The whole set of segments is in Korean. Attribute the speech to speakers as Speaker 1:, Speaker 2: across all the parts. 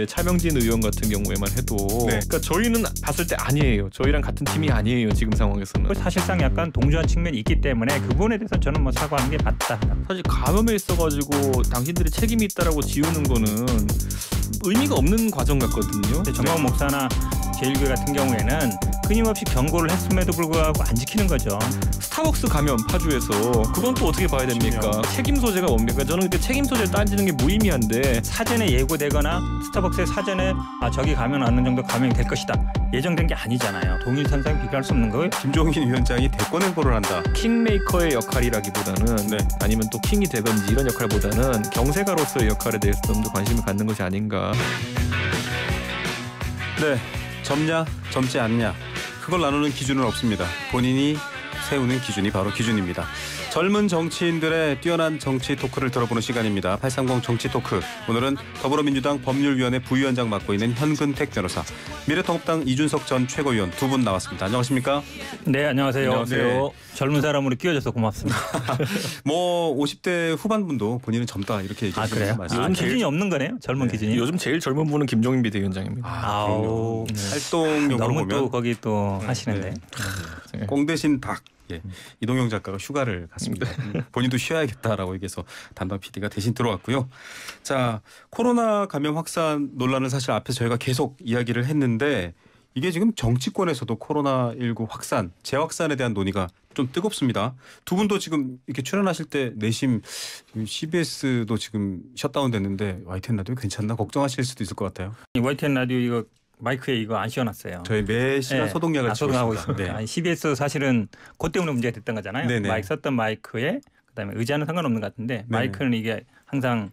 Speaker 1: 네, 차명진 의원 같은 경우에만 해도 네. 그러니까 저희는 봤을 때 아니에요. 저희랑 같은 팀이 아니에요.
Speaker 2: 지금 상황에서는 그 사실상 약간 동조한 측면이 있기 때문에 그 부분에 대해서 저는 뭐 사과하는 게 맞다. 사실 감염에 있어가지고 당신들이 책임이 있다라고 지우는 거는 의미가 없는 과정 같거든요. 정광 네. 목사나 제1교회 같은 경우에는 끊임없이 경고를 했음에도 불구하고 안 지키는 거죠. 스타벅스 가면 파주에서 그건 또 어떻게 봐야 됩니까? 그렇죠. 책임 소재가 뭡니까? 저는 그 책임 소재 를 따지는 게 무의미한데 사전에 예고되거나 스타벅스에 사전에 아 저기 가면 어느 정도 감염이 될 것이다 예정된 게 아니잖아요. 동일 선상 비교할 수 없는 거예요. 김종인 위원장이 대권 행보를 한다. 킹메이커의 역할이라기보다는 네. 아니면
Speaker 1: 또 킹이 되든지 이런 역할보다는 경세가로서의 역할에 대해서 좀 더 관심을 갖는 것이 아닌가.
Speaker 3: 네. 젊냐 젊지 않냐 그걸 나누는 기준은 없습니다. 본인이 세우는 기준이 바로 기준입니다. 젊은 정치인들의 뛰어난 정치 토크를 들어보는 시간입니다. 830 정치 토크. 오늘은 더불어민주당 법률위원회 부위원장 맡고 있는 현근택 변호사, 미래통합당 이준석 전 최고위원 두 분 나왔습니다. 안녕하십니까? 네, 안녕하세요. 안녕하세요. 네.
Speaker 2: 젊은 사람으로 끼워줘서 고맙습니다. 뭐 50대 후반분도 본인은 젊다 이렇게 얘기하시는 아, 그래요? 말씀. 아, 기준이 제일... 없는 거네요. 젊은 네. 기준이. 요즘 제일 젊은
Speaker 3: 분은 김종인 비대위원장입니다. 아, 아 활동력으로 보면 또 거기 또 하시는데 네. 꽁 대신 박. 예, 이동영 작가가 휴가를 갔습니다. 음. 네. 본인도 쉬어야겠다라고 얘기해서 담당 PD가 대신 들어왔고요. 자, 코로나 감염 확산 논란은 사실 앞에서 저희가 계속 이야기를 했는데 이게 지금 정치권에서도 코로나19 확산, 재확산에 대한 논의가 좀 뜨겁습니다. 두 분도 지금 이렇게 출연하실 때 내심 CBS도 지금 셧다운 됐는데 YTN 라디오 괜찮나 걱정하실 수도 있을 것 같아요.
Speaker 2: YTN 라디오 이거 마이크에 이거 안 씌워놨어요. 저희 매 시간 네. 소독약을 아, 소독하고 있습니다. 있습니다. 네. CBS 사실은 그 때문에 문제가 됐던 거잖아요. 네네. 마이크 썼던 마이크에 그다음에 의자는 상관없는 것 같은데 네네. 마이크는 이게 항상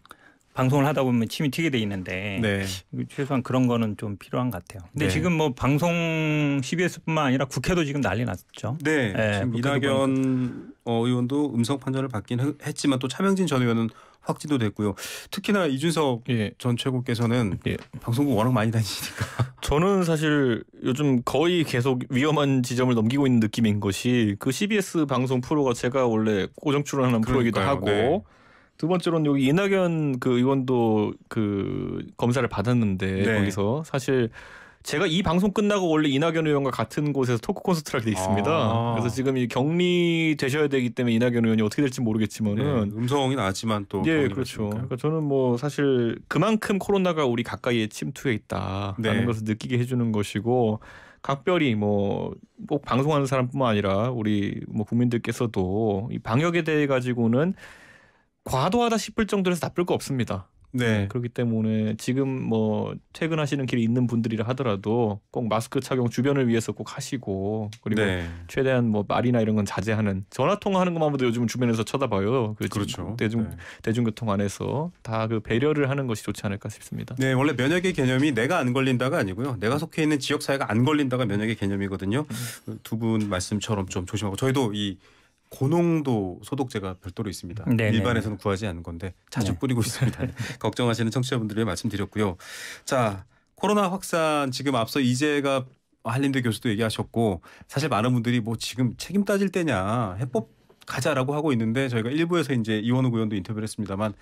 Speaker 2: 방송을 하다 보면 침이 튀게 돼 있는데 네. 최소한 그런 거는 좀 필요한 것 같아요. 근데 네. 지금 뭐 방송 CBS뿐만 아니라 국회도 지금 난리 났죠. 네. 네. 지금 이낙연
Speaker 3: 보니까. 어, 의원도 음성 판정을 받긴 했지만 또 차명진 전 의원은 확지도 됐고요. 특히나 이준석 예. 전 최고께서는 예. 방송국 워낙 많이 다니시니까. 저는 사실 요즘 거의 계속 위험한 지점을
Speaker 1: 넘기고 있는 느낌인 것이 그 CBS 방송 프로가 제가 원래 고정 출연하는 프로이기도 하고 네. 두 번째로는 여기 이낙연 그 의원도 그 검사를 받았는데 네. 거기서 사실 제가 이 방송 끝나고 원래 이낙연 의원과 같은 곳에서 토크 콘서트를 하게 돼 있습니다. 아. 그래서 지금 이 격리 되셔야 되기 때문에 이낙연 의원이 어떻게 될지 모르겠지만은 네, 음성이 나왔지만 또 예, 그렇죠. 그러니까 저는 뭐 사실 그만큼 코로나가 우리 가까이에 침투해 있다라는 네. 것을 느끼게 해주는 것이고 각별히 뭐 꼭 방송하는 사람뿐만 아니라 우리 뭐 국민들께서도 이 방역에 대해 가지고는 과도하다 싶을 정도로서 나쁠 거 없습니다. 네. 그렇기 때문에 지금 뭐 퇴근하시는 길이 있는 분들이라 하더라도 꼭 마스크 착용 주변을 위해서 꼭 하시고 그리고 네. 최대한 뭐 말이나 이런 건 자제하는 전화 통화하는 것만으로도 요즘 은 주변에서 쳐다봐요. 그 그렇죠.
Speaker 3: 대중 네. 대중교통 안에서
Speaker 1: 다 그 배려를 하는 것이 좋지 않을까 싶습니다. 네, 원래 면역의
Speaker 3: 개념이 내가 안 걸린다가 아니고요. 내가 속해 있는 지역 사회가 안 걸린다가 면역의 개념이거든요. 음. 두분 말씀처럼 좀 조심하고 저희도 이 고농도 소독제가 별도로 있습니다. 음, 네네. 일반에서는 구하지 않는 건데 자주 네. 뿌리고 있습니다. 네. 걱정하시는 청취자분들을 말씀드렸고요. 자 코로나 확산 지금 앞서 이재가 한림대 교수도 얘기하셨고 사실 많은 분들이 뭐 지금 책임 따질 때냐 해법 가자라고 하고 있는데 저희가 일부에서 이제 이원우 의원도 인터뷰를 했습니다만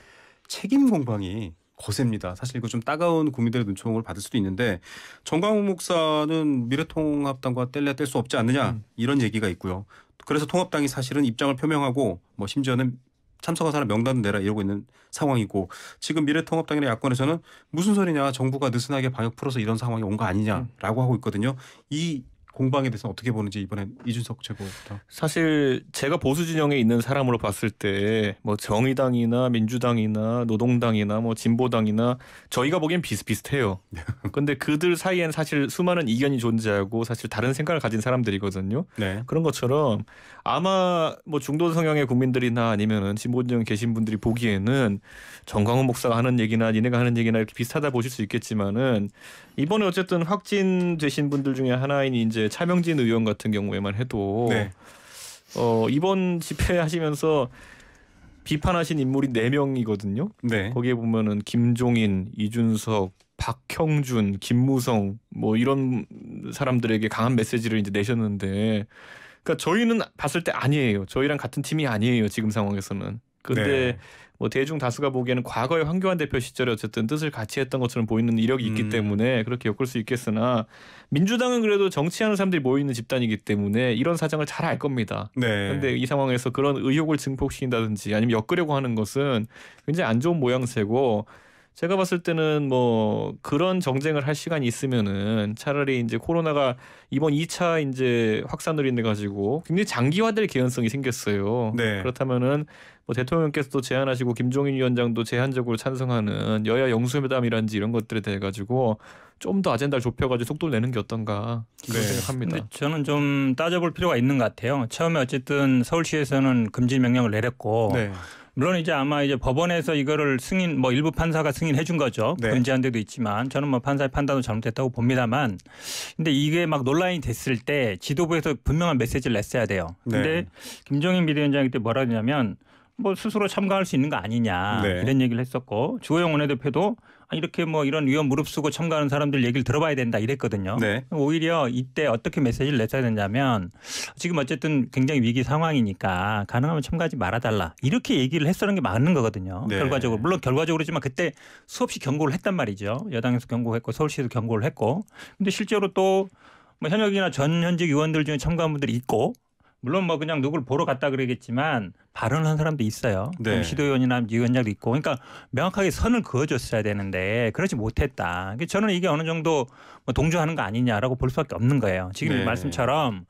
Speaker 3: 책임 공방이 거셉니다. 사실 이거 좀 따가운 국민들의 눈총을 받을 수도 있는데 정광훈 목사는 미래통합당과 뗄래야 뗄수 없지 않느냐 음. 이런 얘기가 있고요. 그래서 통합당이 사실은 입장을 표명하고 뭐 심지어는 참석한 사람 명단도 내라 이러고 있는 상황이고 지금 미래통합당이나 야권에서는 무슨 소리냐 정부가 느슨하게 방역 풀어서 이런 상황이 온 거 아니냐라고 하고 있거든요. 이 공방에 대해서 어떻게 보는지 이번엔 이준석 최고부터.
Speaker 1: 사실 제가 보수 진영에 있는 사람으로 봤을 때 뭐 정의당이나 민주당이나 노동당이나 뭐 진보당이나 저희가 보기엔 비슷비슷해요. 근데 그들 사이엔 사실 수많은 이견이 존재하고 사실 다른 생각을 가진 사람들이거든요. 네. 그런 것처럼 아마 뭐 중도 성향의 국민들이나 아니면은 진보 진영 계신 분들이 보기에는 정광훈 목사가 하는 얘기나 니네가 하는 얘기나 이렇게 비슷하다 보실 수 있겠지만은 이번에 어쨌든 확진되신 분들 중에 하나인 이제 이제 차명진 의원 같은 경우에만 해도 네. 어, 이번 집회 하시면서 비판하신 인물이 4명이거든요. 네. 거기에 보면은 김종인, 이준석, 박형준, 김무성 뭐 이런 사람들에게 강한 메시지를 이제 내셨는데 그러니까 저희는 봤을 때 아니에요. 저희랑 같은 팀이 아니에요. 지금 상황에서는. 근데 네. 뭐 대중 다수가 보기에는 과거의 황교안 대표 시절에 어쨌든 뜻을 같이 했던 것처럼 보이는 이력이 있기 음. 때문에 그렇게 엮을 수 있겠으나 민주당은 그래도 정치하는 사람들이 모이는 집단이기 때문에 이런 사정을 잘 알 겁니다. 그런데 네. 이 상황에서 그런 의혹을 증폭시킨다든지 아니면 엮으려고 하는 것은 굉장히 안 좋은 모양새고 제가 봤을 때는 뭐 그런 정쟁을 할 시간이 있으면은 차라리 이제 코로나가 이번 2차 이제 확산으로 인해 가지고 굉장히 장기화될 개연성이 생겼어요. 네. 그렇다면은 뭐 대통령께서도 제안하시고 김종인 위원장도 제한적으로 찬성하는 여야 영수회담이란지 이런 것들에 대해 가지고
Speaker 2: 좀 더 아젠다를 좁혀가지고 속도를 내는 게 어떤가 그런 네. 생각합니다. 저는 좀 따져볼 필요가 있는 것 같아요. 처음에 어쨌든 서울시에서는 금지 명령을 내렸고. 네. 물론 이제 아마 이제 법원에서 이거를 승인 뭐 일부 판사가 승인해 준 거죠. 네. 금지한 데도 있지만 저는 뭐 판사의 판단도 잘못됐다고 봅니다만 근데 이게 막 논란이 됐을 때 지도부에서 분명한 메시지를 냈어야 돼요. 네. 근데 네. 김종인 비대위원장이 때 뭐라 그러냐면 뭐 스스로 참가할 수 있는 거 아니냐 네. 이런 얘기를 했었고 주호영 원내대표도 아, 이렇게 뭐 이런 위험 무릅쓰고 참가하는 사람들 얘기를 들어봐야 된다 이랬거든요. 네. 오히려 이때 어떻게 메시지를 냈어야 되냐면 지금 어쨌든 굉장히 위기 상황이니까 가능하면 참가하지 말아달라 이렇게 얘기를 했었는 게 맞는 거거든요. 네. 결과적으로 물론 결과적으로지만 그때 수없이 경고를 했단 말이죠. 여당에서 경고했고 서울시에서 경고를 했고 근데 실제로 또뭐 현역이나 전 현직 의원들 중에 참가한 분들이 있고 물론 뭐 그냥 누굴 보러 갔다 그러겠지만 발언한 을 사람도 있어요. 네. 시도위원이나 위원장도 있고 그러니까 명확하게 선을 그어줬어야 되는데 그러지 못했다. 그러니까 저는 이게 어느 정도 뭐 동조하는 거 아니냐라고 볼 수밖에 없는 거예요. 지금 네. 말씀처럼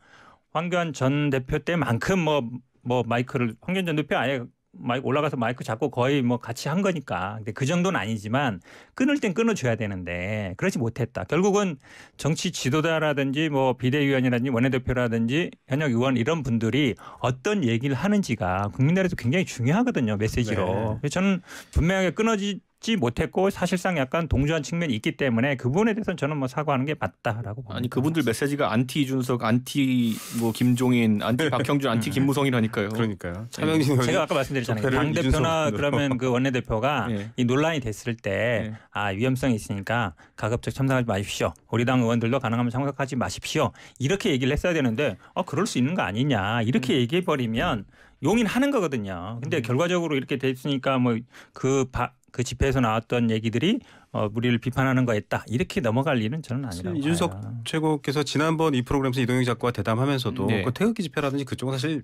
Speaker 2: 황교안 전 대표 때만큼 뭐뭐 뭐 마이크를 황교안 전 대표 아예 마이크 올라가서 마이크 잡고 거의 뭐 같이 한 거니까. 근데 그 정도는 아니지만 끊을 땐 끊어줘야 되는데 그렇지 못했다. 결국은 정치 지도자라든지 뭐 비대위원이라든지 원내대표라든지 현역 의원 이런 분들이 어떤 얘기를 하는지가 국민들에게도 굉장히 중요하거든요. 메시지로. 네. 저는 분명하게 끊어지 지 못했고 사실상 약간 동조한 측면이 있기 때문에 그 부분에 대해서는 저는 뭐 사과하는 게 맞다라고 봅니다. 아니 그분들 메시지가 안티 이준석, 안티 뭐
Speaker 1: 김종인, 안티 네. 박형준, 안티 네. 김무성이라니까요. 그러니까요. 네. 차명진 네. 제가 아까 말씀드렸잖아요. 당 대표나 그러면
Speaker 2: 그 원내 대표가 네. 예. 이 논란이 됐을 때아 예. 위험성이 있으니까 가급적 참석하지 마십시오. 우리 당 의원들도 가능하면 참석하지 마십시오. 이렇게 얘기를 했어야 되는데 아 그럴 수 있는 거 아니냐 이렇게 음. 얘기해 버리면 용인하는 거거든요. 근데 음. 결과적으로 이렇게 됐으니까 뭐그 그 집회에서 나왔던 얘기들이 어, 우리를 비판하는 거였다 이렇게 넘어갈 일은 저는 아니라고
Speaker 3: 이준석 봐요. 최고께서 지난번 이 프로그램에서 이동영 작가와 대담하면서도 네. 그 태극기 집회라든지 그쪽은 사실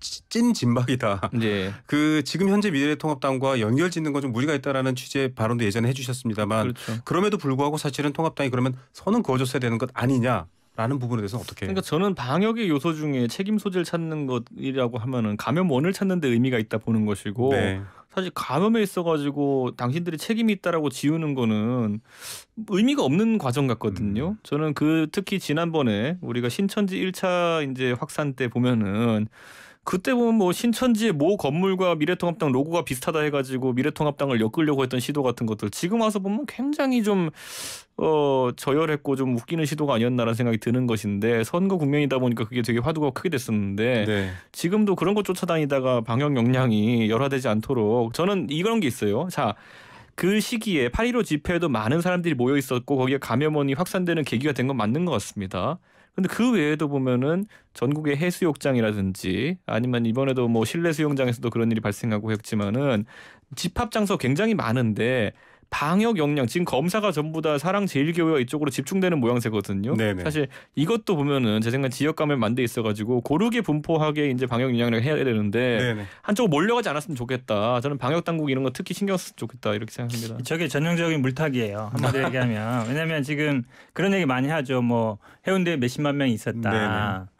Speaker 3: 찐 진박이다. 네. 그 지금 현재 미래통합당과 연결 짓는 건 좀 무리가 있다라는 취지의 발언도 예전에 해주셨습니다만 그렇죠. 그럼에도 불구하고 사실은 통합당이 그러면 선은 그어줬어야 되는 것 아니냐 라는 부분에 대해서 어떻게?
Speaker 1: 그러니까 저는 방역의 요소 중에 책임 소재를 찾는 것이라고 하면은 감염 원을 찾는 데 의미가 있다 보는 것이고 네. 사실 감염에 있어가지고 당신들이 책임이 있다라고 지우는 거는 의미가 없는 과정 같거든요. 음. 저는 그 특히 지난번에 우리가 신천지 1차 이제 확산 때 보면은 그때 보면 뭐 신천지의 모 건물과 미래통합당 로고가 비슷하다 해가지고 미래통합당을 엮으려고 했던 시도 같은 것들 지금 와서 보면 굉장히 좀 어, 저열했고 좀 웃기는 시도가 아니었나라는 생각이 드는 것인데 선거 국면이다 보니까 그게 되게 화두가 크게 됐었는데 네. 지금도 그런 것 쫓아다니다가 방역 역량이 열화되지 않도록 저는 이런 게 있어요. 자. 그 시기에 8.15 집회에도 많은 사람들이 모여 있었고 거기에 감염원이 확산되는 계기가 된 건 맞는 것 같습니다. 근데 그 외에도 보면은 전국의 해수욕장이라든지 아니면 이번에도 뭐 실내 수영장에서도 그런 일이 발생하고 했지만은 집합 장소 굉장히 많은데 방역 역량 지금 검사가 전부 다 사랑 제일교회와 이쪽으로 집중되는 모양새거든요. 네네. 사실 이것도 보면은 제 생각 지역 감염 만돼 있어가지고 고르게 분포하게 이제 방역 역량을 해야 되는데 네네. 한쪽으로 몰려가지 않았으면 좋겠다. 저는 방역 당국 이런 거 특히 신경 쓰면 좋겠다 이렇게 생각합니다.
Speaker 2: 저게 전형적인 물타기예요. 한마디로 얘기하면 왜냐하면 지금 그런 얘기 많이 하죠. 뭐 해운대에 몇십만 명이 있었다. 네네.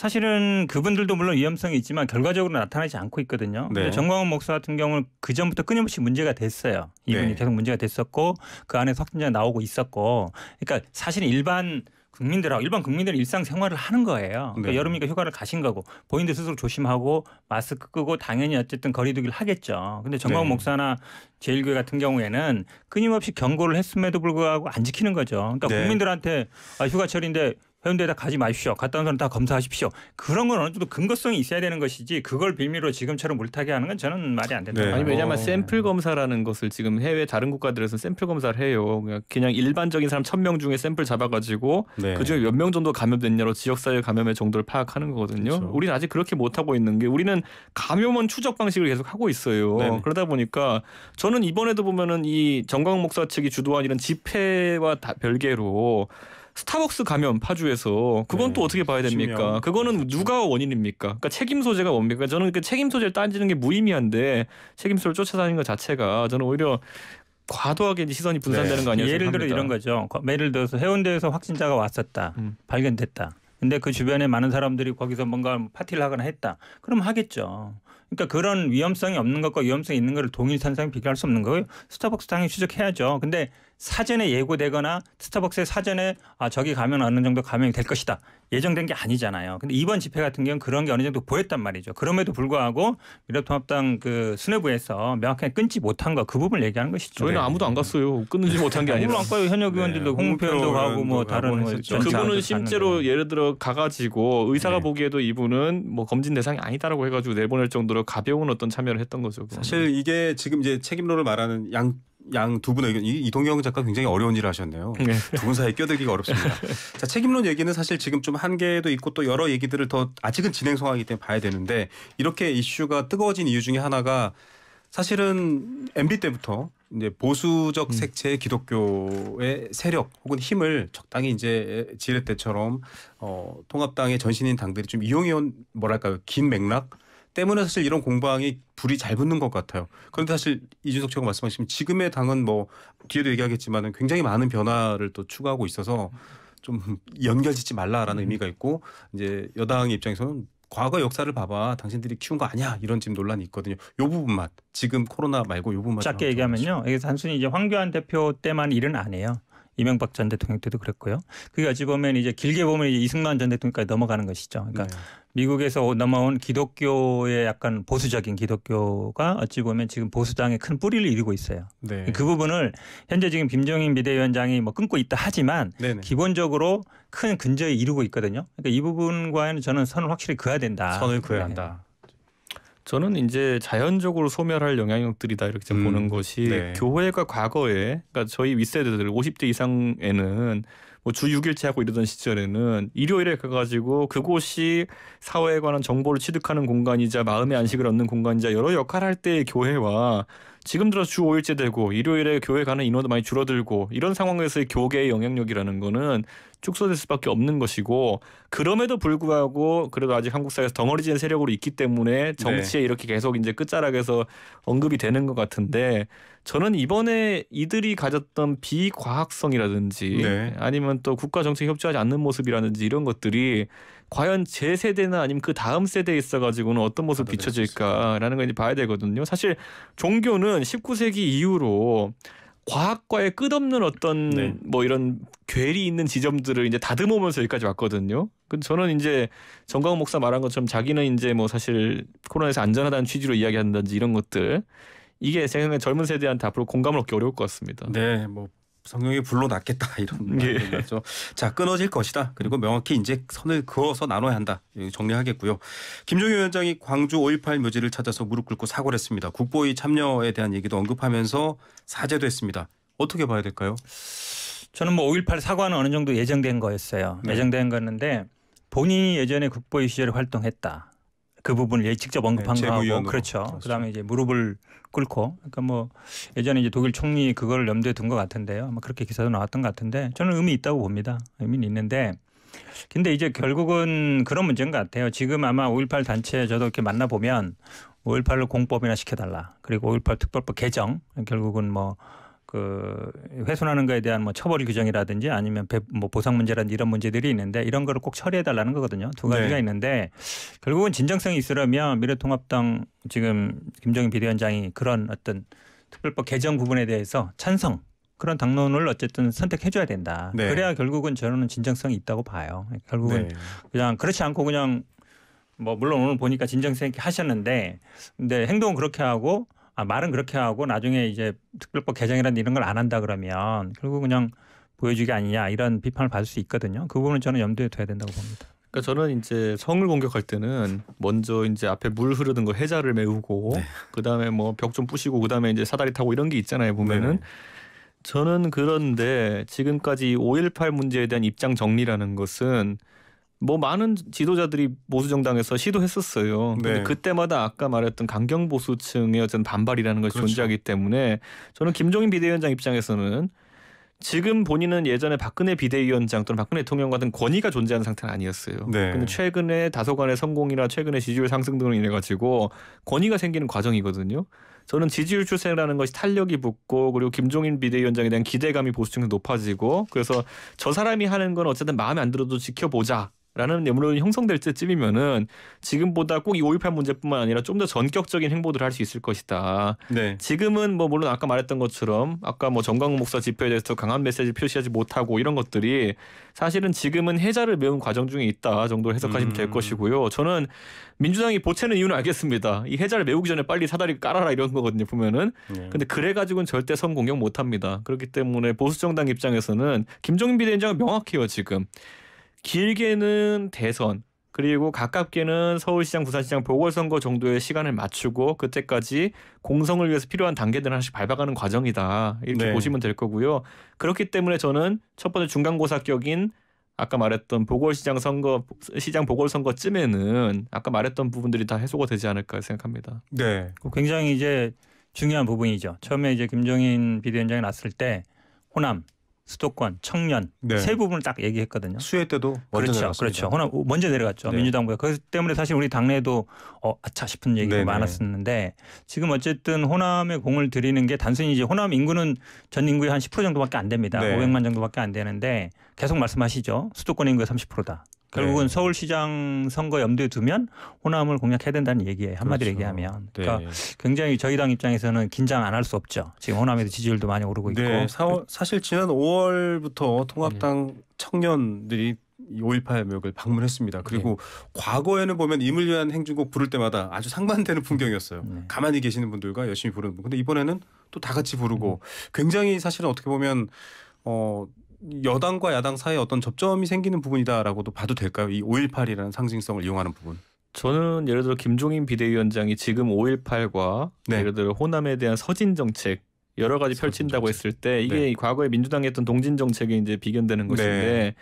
Speaker 2: 사실은 그분들도 물론 위험성이 있지만 결과적으로 나타나지 않고 있거든요. 네. 정광훈 목사 같은 경우는 그 전부터 끊임없이 문제가 됐어요. 이분이 네. 계속 문제가 됐었고 그 안에서 확진자 나오고 있었고, 그러니까 사실 일반 국민들하고 일반 국민들은 일상 생활을 하는 거예요. 그러니까 네. 여름이니까 휴가를 가신 거고 본인들 스스로 조심하고 마스크 끄고 당연히 어쨌든 거리두기를 하겠죠. 근데 정광 네. 목사나 제일교회 같은 경우에는 끊임없이 경고를 했음에도 불구하고 안 지키는 거죠. 그러니까 네. 국민들한테 아, 휴가철인데 해운대에다 가지 마십시오. 갔다 온 사람 다 검사하십시오. 그런 건 어느 정도 근거성이 있어야 되는 것이지 그걸 빌미로 지금처럼 물타기 하는 건 저는 말이 안 된다. 네. 아니
Speaker 1: 왜냐하면 어. 샘플 검사라는 것을 지금 해외 다른 국가들에서 샘플 검사를 해요. 그냥, 그러니까 그냥 일반적인 사람 천 명 중에 샘플 잡아가지고 네. 그중에 몇 명 정도 감염됐냐로 지역사회 감염의 정도를 파악하는 거거든요. 그렇죠. 우리는 아직 그렇게 못하고 있는 게 우리는 감염원 추적 방식을 계속 하고 있어요. 네 그러다 보니까 저는 이번에도 보면은 이 정광 목사 측이 주도한 이런 집회와 다 별개로 스타벅스 가면 파주에서 그건 네. 또 어떻게 봐야 됩니까? 심형. 그거는 그렇죠. 누가 원인입니까? 그러니까 책임 소재가 뭡니까? 저는 그 책임 소재를 따지는 게 무의미한데 책임소를
Speaker 2: 재 쫓아다니는 것 자체가 저는 오히려 과도하게 시선이 분산되는 네. 거 아니에요? 예를 들어 이런 거죠. 예를 들어서 해운대에서 확진자가 왔었다, 음. 발견됐다. 근데 그 주변에 많은 사람들이 거기서 뭔가 파티를 하거나 했다. 그럼 하겠죠. 그러니까 그런 위험성이 없는 것과 위험성이 있는 것을 동일 산상에 비교할 수 없는 거예요. 스타벅스 당연히 추적해야죠. 근데 사전에 예고되거나 스타벅스에 사전에 아 저기 가면 어느 정도 감염이 될 것이다 예정된 게 아니잖아요. 근데 이번 집회 같은 경우는 그런 게 어느 정도 보였단 말이죠. 그럼에도 불구하고 미래통합당 그 수뇌부에서 명확하게 끊지 못한 거 그 부분을 얘기하는 것이죠. 저희는 네. 아무도 안 갔어요. 끊는지 네. 못한 게 아니라. 아무도 안 가요. 현역 의원들도
Speaker 1: 네, 홍표도 가고 뭐, 뭐 다른 했었죠. 그분은 네. 실제로 예를 들어 가가지고 의사가 네. 보기에도 이분은 뭐 검진 대상이 아니다라고 해가지고 내보낼 정도로 가벼운 어떤 참여를 했던 거죠. 그건.
Speaker 3: 사실 이게 지금 이제 책임론을 말하는 양 양두 분의 의견 이, 이동경 작가 굉장히 어려운 일을 하셨네요. 네. 두분 사이에 껴들기가 어렵습니다. 자 책임론 얘기는 사실 지금 좀 한계도 있고 또 여러 얘기들을 더 아직은 진행 상황이기 때문에 봐야 되는데 이렇게 이슈가 뜨거워진 이유 중에 하나가 사실은 MB 때부터 이제 보수적 음. 색채의 기독교의 세력 혹은 힘을 적당히 이제 지렛때처럼 어, 통합당의 전신인 당들이 좀 이용해온 뭐랄까요 긴 맥락 때문에 사실 이런 공방이 불이 잘 붙는 것 같아요. 그런데 사실 이준석 최고 말씀하신 지금의 당은 뭐 뒤에도 얘기하겠지만 굉장히 많은 변화를 또 추구하고 있어서 좀 연결짓지 말라라는 음. 의미가 있고 이제 여당의 입장에서는 과거 역사를 봐봐 당신들이 키운 거 아니야 이런 지금 논란이 있거든요. 요 부분만 지금
Speaker 2: 코로나 말고 요 부분만 짧게 얘기하면요. 이게 단순히 이제 황교안 대표 때만 일은 안해요 이명박 전 대통령 때도 그랬고요. 그게 어찌 보면 이제 길게 보면 이제 이승만 전 대통령까지 넘어가는 것이죠. 그러니까 네. 미국에서 넘어온 기독교의 약간 보수적인 기독교가 어찌 보면 지금 보수당의 큰 뿌리를 이루고 있어요. 네. 그 부분을 현재 지금 김종인 비대위원장이 뭐 끊고 있다 하지만 네네. 기본적으로 큰 근저에 이루고 있거든요. 그러니까 이 부분과는 저는 선을 확실히 그어야 된다. 선을 그어야 네. 한다. 저는 이제 자연적으로 소멸할
Speaker 1: 영향력들이다 이렇게 음, 보는 것이 네. 교회가 과거에 그러니까 저희 윗세대들 50대 이상에는 뭐주 6일째 하고 이러던 시절에는 일요일에 가가지고 그곳이 사회에 관한 정보를 취득하는 공간이자 마음의 안식을 얻는 공간이자 여러 역할을 할 때의 교회와 지금 들어 서주 5일째 되고 일요일에 교회 가는 인원도 많이 줄어들고 이런 상황에서의 교계의 영향력이라는 거는 축소될 수밖에 없는 것이고 그럼에도 불구하고 그래도 아직 한국 사회에서 덩어리진 세력으로 있기 때문에 네. 정치에 네. 이렇게 계속 이제 끝자락에서 언급이 되는 것 같은데 저는 이번에 이들이 가졌던 비과학성이라든지 네. 아니면 또 국가 정책 에 협조하지 않는 모습이라든지 이런 것들이 과연 제 세대나 아니면 그 다음 세대에 있어 가지고는 어떤 모습 아, 네, 비춰질까라는 걸 이제 봐야 되거든요. 사실 종교는 19세기 이후로 과학과의 끝없는 어떤 네. 뭐 이런 괴리 있는 지점들을 이제 다듬으면서 여기까지 왔거든요. 그 저는 이제 정강 목사 말한 것처럼 자기는 이제 뭐 사실 코로나에서 안전하다는 취지로 이야기한다든지 이런 것들 이게 생각에 젊은 세대한테 앞으로 공감을 얻기 어려울 것 같습니다.
Speaker 3: 네, 뭐 성령이 불러났겠다 이런 예. 말이죠. 자 끊어질 것이다. 그리고 명확히 이제 선을 그어서 나눠야 한다. 정리하겠고요. 김종인 위원장이 광주 5.18 묘지를 찾아서 무릎 꿇고 사과를 했습니다. 국보위 참여에 대한 얘기도 언급하면서 사죄도 했습니다. 어떻게 봐야 될까요? 저는 뭐
Speaker 2: 5.18 사과는 어느 정도 예정된 거였어요. 네. 예정된 거였는데 본인이 예전에 국보위 시절에 활동했다. 그 부분을 직접 언급한 네, 거하고 그렇죠. 그렇죠. 그다음에 이제 무릎을 꿇고 그러니까 뭐 예전에 이제 독일 총리 그걸 염두에 둔 것 같은데요. 아마 그렇게 기사도 나왔던 것 같은데 저는 의미 있다고 봅니다. 의미는 있는데 근데 이제 결국은 그런 문제인 것 같아요. 지금 아마 5.18 단체 저도 이렇게 만나 보면 5.18로 공법이나 시켜달라. 그리고 5.18 특별법 개정 결국은 뭐그 훼손하는 거에 대한 뭐 처벌 규정이라든지 아니면 뭐 보상 문제라든지 이런 문제들이 있는데 이런 거를 꼭 처리해 달라는 거거든요. 두 네. 가지가 네. 있는데 결국은 진정성이 있으려면 미래통합당 지금 김정인 비대위원장이 그런 어떤 특별법 개정 부분에 대해서 찬성 그런 당론을 어쨌든 선택해줘야 된다. 네. 그래야 결국은 저는 진정성이 있다고 봐요. 결국은 네. 그냥 그렇지 않고 그냥 뭐 물론 오늘 보니까 진정성 있게 하셨는데 근데 행동은 그렇게 하고 아, 말은 그렇게 하고 나중에 이제 특별법 개정이라는 이런 걸 안 한다 그러면 결국 그냥 보여주기 아니냐 이런 비판을 받을 수 있거든요. 그 부분은 저는 염두에 둬야 된다고 봅니다. 그러니까 저는 이제 성을 공격할
Speaker 1: 때는 먼저 이제 앞에 물 흐르는 거 해자를 메우고 네. 그다음에 뭐 벽 좀 부시고 그다음에 이제 사다리 타고 이런 게 있잖아요 보면은 네. 저는 그런데 지금까지 5.18 문제에 대한 입장 정리라는 것은 뭐 많은 지도자들이 보수 정당에서 시도했었어요. 네. 근데 그때마다 아까 말했던 강경 보수층의 어떤 반발이라는 것이 그렇죠. 존재하기 때문에 저는 김종인 비대위원장 입장에서는 지금 본인은 예전에 박근혜 비대위원장 또는 박근혜 대통령 같은 권위가 존재하는 상태는 아니었어요. 네. 근데 최근에 다소간의 성공이나 최근에 지지율 상승 등으로 인해 가지고 권위가 생기는 과정이거든요. 저는 지지율 추세라는 것이 탄력이 붙고 그리고 김종인 비대위원장에 대한 기대감이 보수층에서 높아지고 그래서 저 사람이 하는 건 어쨌든 마음에 안 들어도 지켜보자 라는 여론이 형성될 때쯤이면은 지금보다 꼭이5.18 문제뿐만 아니라 좀 더 전격적인 행보들을 할 수 있을 것이다. 네. 지금은 뭐 물론 아까 말했던 것처럼 아까 뭐 정광훈 목사 집회에 대해서 강한 메시지 표시하지 못하고 이런 것들이 사실은 지금은 해자를 메운 과정 중에 있다 정도 로 해석하시면 음. 될 것이고요. 저는 민주당이 보채는 이유는 알겠습니다. 이 해자를 메우기 전에 빨리 사다리 깔아라 이런 거거든요 보면은. 네. 근데 그래 가지고는 절대 성 공격 못합니다. 그렇기 때문에 보수 정당 입장에서는 김종인 비대위원장은 명확해요 지금. 길게는 대선 그리고 가깝게는 서울시장, 부산시장 보궐선거 정도의 시간을 맞추고 그때까지 공성을 위해서 필요한 단계들을 하나씩 밟아가는 과정이다 이렇게 네. 보시면 될 거고요. 그렇기 때문에 저는 첫 번째 중간고사격인 아까 말했던 보궐시장 선거 시장 보궐선거쯤에는 아까 말했던 부분들이 다 해소가 되지 않을까 생각합니다.
Speaker 2: 네, 그 굉장히 이제 중요한 부분이죠. 처음에 이제 김종인 비대위원장이 났을 때 호남 수도권, 청년 네. 세 부분을 딱 얘기했거든요. 수혜 때도 먼저 그렇죠, 그렇죠, 내려갔습니다. 그렇죠. 호남 먼저 내려갔죠 네. 민주당보다. 그것 때문에 사실 우리 당내도 어 아차 싶은 얘기가 네네. 많았었는데 지금 어쨌든 호남에 공을 들이는 게 단순히 이제 호남 인구는 전 인구의 한 10% 정도밖에 안 됩니다. 네. 500만 정도밖에 안 되는데 계속 말씀하시죠. 수도권 인구의 30%다. 결국은 네. 서울시장 선거 염두에 두면 호남을 공략해야 된다는 얘기예요 한마디로 그렇죠. 얘기하면 네. 그러니까 네. 굉장히 저희 당 입장에서는 긴장 안 할 수 없죠. 지금 호남에도 지지율도 많이 오르고 네, 있고 네, 사월,
Speaker 3: 그 사실 지난 5월부터 통합당 청년들이 5.18 묘역을 방문했습니다. 그리고 네. 과거에는 보면 임을 위한 행진곡 부를 때마다 아주 상반되는 풍경이었어요. 네. 가만히 계시는 분들과 열심히 부르는 분. 근데 이번에는 또 다 같이 부르고 음. 굉장히 사실은 어떻게 보면 어 여당과 야당 사이에 어떤 접점이 생기는 부분이다라고도 봐도 될까요? 이 5.18이라는 상징성을 이용하는 부분. 저는 예를 들어 김종인 비대위원장이 지금 5.18과 네. 예를 들어 호남에
Speaker 1: 대한 서진 정책 여러 가지 펼친다고 정책. 했을 때 이게 네. 과거에 민주당이 했던 동진 정책에 이제 비견되는 네. 것인데 네.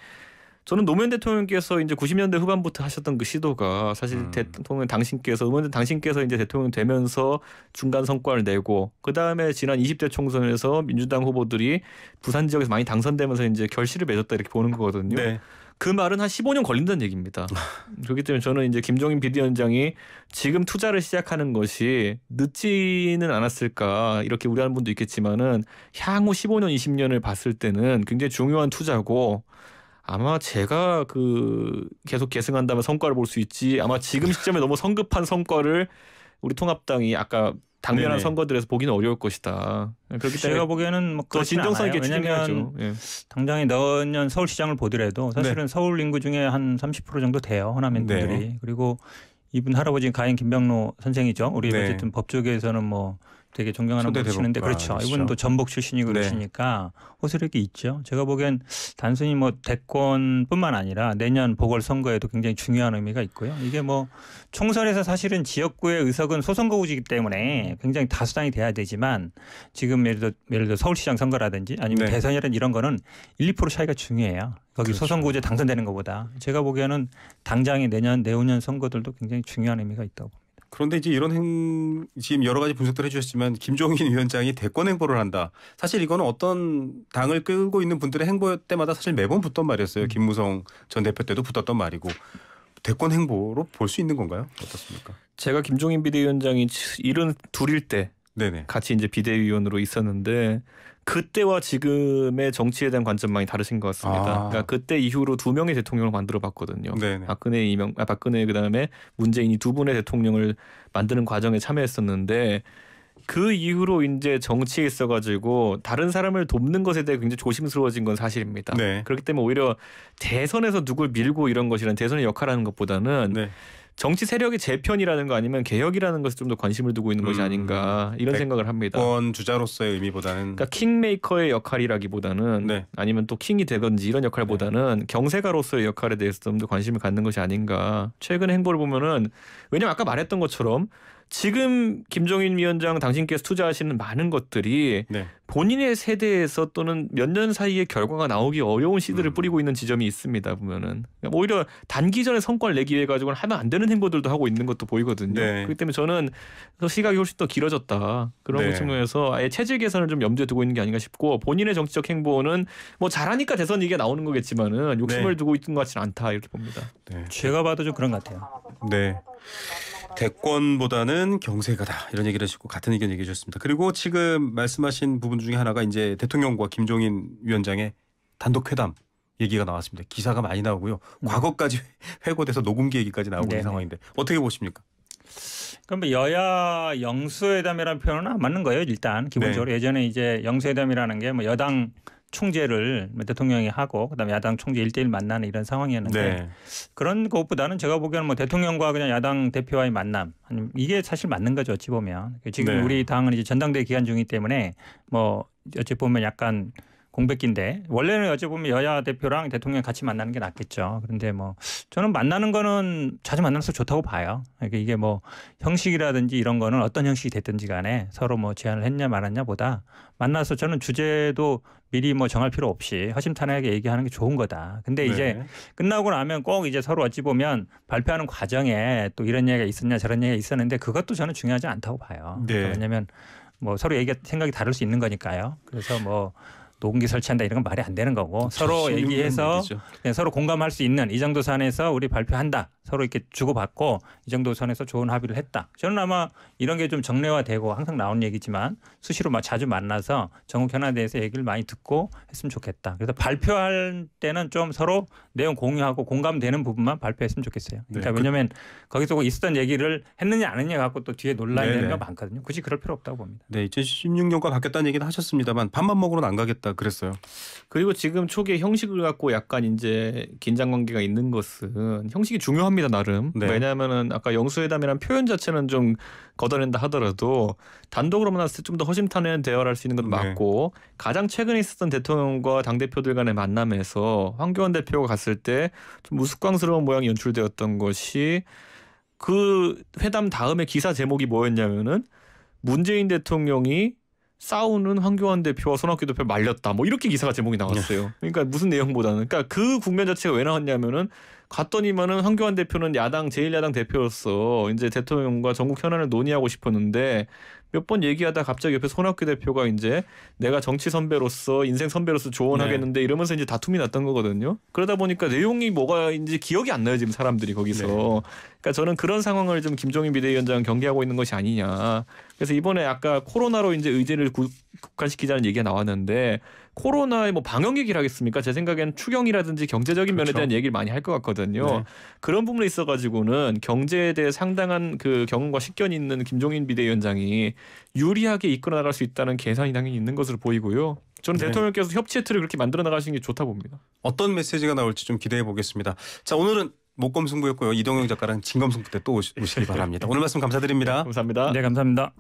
Speaker 1: 저는 노무현 대통령께서 이제 90년대 후반부터 하셨던 그 시도가 사실 음. 대통령 당신께서 노무현 당신께서 이제 대통령 되면서 중간 성과를 내고 그 다음에 지난 20대 총선에서 민주당 후보들이 부산 지역에서 많이 당선되면서 이제 결실을 맺었다 이렇게 보는 거거든요. 네. 그 말은 한 15년 걸린다는 얘기입니다. 아. 그렇기 때문에 저는 이제 김종인 비대위원장이 지금 투자를 시작하는 것이 늦지는 않았을까 이렇게 우려하는 분도 있겠지만은 향후 15년, 20년을 봤을 때는 굉장히 중요한 투자고 아마 제가 그 계속 계승한다면 성과를 볼 수 있지 아마 지금 시점에 너무 성급한 성과를 우리 통합당이 아까 당면한 네네. 선거들에서 보기는
Speaker 2: 어려울 것이다. 그렇기 때문에 제가 보기에는 뭐더 진정성 있게 왜냐하면 예. 당장에 내년 서울시장을 보더라도 네. 사실은 네. 서울 인구 중에 한 30% 정도 돼요 호남인 네. 분들이 네. 그리고 이분 할아버지 가인 김병로 선생이죠. 우리 네. 어쨌든 법조계에서는 뭐 되게 존경하는 분 계시는데 그렇죠. 그렇죠. 이분도 전북 출신이 네. 그러시니까 네. 호소력이 있죠. 제가 보기엔 단순히 뭐 대권뿐만 아니라 내년 보궐선거에도 굉장히 중요한 의미가 있고요. 이게 뭐 총선에서 사실은 지역구의 의석은 소선거구지기 때문에 굉장히 다수당이 돼야 되지만 지금 예를 들어, 예를 들어 서울시장 선거라든지 아니면 네. 대선이라든 이런 거는 1, 2% 차이가 중요해요. 거기 그렇죠. 소선거구제 당선되는 것보다 제가 보기에는 당장의 내년 내후년 선거들도 굉장히 중요한 의미가 있다고 봅니다.
Speaker 3: 그런데 이제 이런 행 지금 여러 가지 분석들 해주셨지만 김종인 위원장이 대권 행보를 한다. 사실 이거는 어떤 당을 끌고 있는 분들의 행보 때마다 사실 매번 붙던 말이었어요. 음. 김무성 전 대표 때도 붙었던 말이고 대권 행보로 볼 수 있는 건가요? 어떻습니까? 제가 김종인 비대위원장이 7둘일때 네네. 같이
Speaker 1: 이제 비대위원으로 있었는데 그때와 지금의 정치에 대한 관점만이 다르신 것 같습니다. 아. 그러니까 그때 이후로 두 명의 대통령을 만들어 봤거든요. 네네. 박근혜 이명 아 박근혜 그다음에 문재인이 두 분의 대통령을 만드는 과정에 참여했었는데 그 이후로 이제 정치에 있어가지고 다른 사람을 돕는 것에 대해 굉장히 조심스러워진 건 사실입니다. 네. 그렇기 때문에 오히려 대선에서 누굴 밀고 이런 것이란 대선의 역할하는 것보다는 네. 정치 세력의 재편이라는 거 아니면 개혁이라는 것을좀 더 관심을 두고 있는 음, 것이 아닌가 음. 이런 생각을 합니다. 권 주자로서의 의미보다는 그러니까 킹메이커의 역할이라기보다는 네. 아니면 또 킹이 되든지 이런 역할보다는 네. 경세가로서의 역할에 대해서 좀 더 관심을 갖는 것이 아닌가. 최근 행보를 보면은 왜냐면 아까 말했던 것처럼 지금 김종인 위원장 당신께서 투자하시는 많은 것들이 네. 본인의 세대에서 또는 몇 년 사이에 결과가 나오기 어려운 시드를 음. 뿌리고 있는 지점이 있습니다 보면은 그러니까 오히려 단기전에 성과를 내기 위해 가지고는 하면 안 되는 행보들도 하고 있는 것도 보이거든요. 네. 그렇기 때문에 저는 시각이 훨씬 더 길어졌다 그런 네. 측면에서 아예 체질 개선을 좀 염두에 두고 있는 게 아닌가 싶고 본인의 정치적 행보는 뭐 잘하니까 대선 이게 나오는 거겠지만은 욕심을 네. 두고 있는 것 같지는 않다 이렇게 봅니다.
Speaker 2: 네. 제가 봐도 좀 그런 것 같아요.
Speaker 3: 네. 대권보다는 경세가 다 이런 얘기를 하시고 같은 의견 얘기해 주셨습니다. 그리고 지금 말씀하신 부분 중에 하나가 이제 대통령과 김종인 위원장의 단독 회담 얘기가 나왔습니다. 기사가 많이 나오고요. 음. 과거까지 회고돼서 녹음기 얘기까지 나오고 있는 상황인데 어떻게 보십니까?
Speaker 2: 그럼 뭐 여야 영수회담이라는 표현은 안 맞는 거예요. 일단 기본적으로 네. 예전에 이제 영수회담이라는 게 뭐 여당 총재를 대통령이 하고 그다음에 야당 총재 일대일 만나는 이런 상황이었는데 네. 그런 것보다는 제가 보기에는 뭐 대통령과 그냥 야당 대표와의 만남 이게 사실 맞는 거죠 어찌 보면 지금 네. 우리 당은 이제 전당대회 기간 중이기 때문에 뭐 어찌 보면 약간 공백기인데 원래는 여쭤보면 여야 대표랑 대통령 같이 만나는 게 낫겠죠. 그런데 뭐 저는 만나는 거는 자주 만나서 좋다고 봐요. 그러니까 이게 뭐 형식이라든지 이런 거는 어떤 형식이 됐든지 간에 서로 뭐 제안을 했냐 말았냐 보다 만나서 저는 주제도 미리 뭐 정할 필요 없이 허심탄회하게 얘기하는 게 좋은 거다. 근데 이제 네. 끝나고 나면 꼭 이제 서로 어찌 보면 발표하는 과정에 또 이런 얘기가 있었냐 저런 얘기가 있었는데 그것도 저는 중요하지 않다고 봐요. 네. 왜냐하면 뭐 서로 얘기 생각이 다를 수 있는 거니까요. 그래서 뭐 녹음기 설치한다 이런 건 말이 안 되는 거고 서로 얘기해서 네, 서로 공감할 수 있는 이 정도 선에서 우리 발표한다 서로 이렇게 주고받고 이 정도 선에서 좋은 합의를 했다. 저는 아마 이런 게 좀 정례화되고 항상 나온 얘기지만 수시로 자주 만나서 정국 현안에 대해서 얘기를 많이 듣고 했으면 좋겠다. 그래서 발표할 때는 좀 서로 내용 공유하고 공감되는 부분만 발표했으면 좋겠어요. 그러니까 네, 왜냐하면 그... 거기서 있었던 얘기를 했느냐 안 했느냐 갖고 또 뒤에 논란이 되는 게 네, 네. 많거든요. 굳이 그럴 필요 없다고 봅니다.
Speaker 3: 네, 2016년과 바뀌었다는
Speaker 2: 얘기는 하셨습니다만 밥만 먹으러는 안 가겠다 그랬어요. 그리고 지금 초기에 형식을
Speaker 1: 갖고 약간 이제 긴장 관계가 있는 것은 형식이 중요합니다. 힘듭니다 나름. 네. 왜냐하면은 아까 영수회담이란 표현 자체는 좀 걷어낸다 하더라도 단독으로 만났을 때 좀 더 허심탄회한 대화를 할 수 있는 것도 네. 맞고 네. 가장 최근에 있었던 대통령과 당 대표들 간의 만남에서 황교안 대표가 갔을 때좀 우스꽝스러운 모양이 연출되었던 것이 그 회담 다음에 기사 제목이 뭐였냐면은 문재인 대통령이 싸우는 황교안 대표와 손학규 대표 말렸다. 뭐 이렇게 기사가 제목이 나왔어요. 네. 그러니까 무슨 내용보다는 그러니까 그 국면 자체가 왜 나왔냐면은 갔더니만은 황교안 대표는 야당 제일야당 대표로서 이제 대통령과 전국 현안을 논의하고 싶었는데 몇번 얘기하다 갑자기 옆에 손학규 대표가 이제 내가 정치 선배로서 인생 선배로서 조언하겠는데 네. 이러면서 이제 다툼이 났던 거거든요. 그러다 보니까 내용이 뭐가인지 기억이 안 나요 지금 사람들이 거기서. 네. 그러니까 저는 그런 상황을 좀 김종인 비대위원장 경계하고 있는 것이 아니냐. 그래서 이번에 아까 코로나로 이제 의제를 구, 국한시키자는 얘기가 나왔는데 코로나의 뭐 방역 얘기를 하겠습니까? 제 생각엔 추경이라든지 경제적인 그렇죠. 면에 대한 얘기를 많이 할 것 같거든요. 네. 그런 부분에 있어 가지고는 경제에 대해 상당한 그 경험과 식견이 있는 김종인 비대위원장이 유리하게 이끌어 나갈
Speaker 3: 수 있다는 계산이 당연히 있는 것으로 보이고요. 저는 네. 대통령께서 협치의 틀을 그렇게 만들어 나가시는 게 좋다 봅니다. 어떤 메시지가 나올지 좀 기대해 보겠습니다. 자 오늘은 목검승부였고요. 이동영 작가랑 진검승부 때 또 오시기 바랍니다. 오늘 말씀 감사드립니다. 네, 감사합니다. 네 감사합니다.